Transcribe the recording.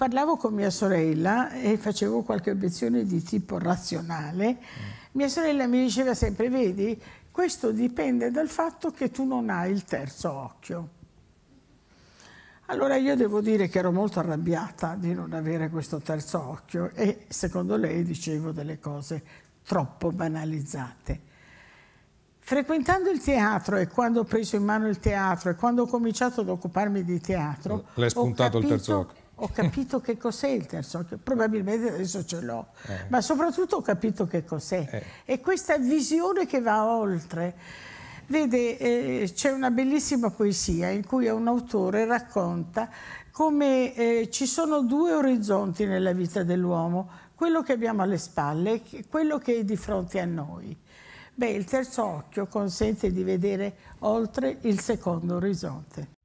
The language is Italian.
parlavo con mia sorella e facevo qualche obiezione di tipo razionale, mm. mia sorella mi diceva sempre, vedi, questo dipende dal fatto che tu non hai il terzo occhio. Allora io devo dire che ero molto arrabbiata di non avere questo terzo occhio e secondo lei dicevo delle cose troppo banalizzate. Frequentando il teatro e quando ho preso in mano il teatro e quando ho cominciato ad occuparmi di teatro... L'hai spuntato il terzo occhio ho capito che cos'è il terzo occhio, probabilmente adesso ce l'ho, eh. ma soprattutto ho capito che cos'è. Eh. E questa visione che va oltre. Vede, eh, c'è una bellissima poesia in cui un autore racconta come eh, ci sono due orizzonti nella vita dell'uomo, quello che abbiamo alle spalle e quello che è di fronte a noi. Beh, il terzo occhio consente di vedere oltre il secondo orizzonte.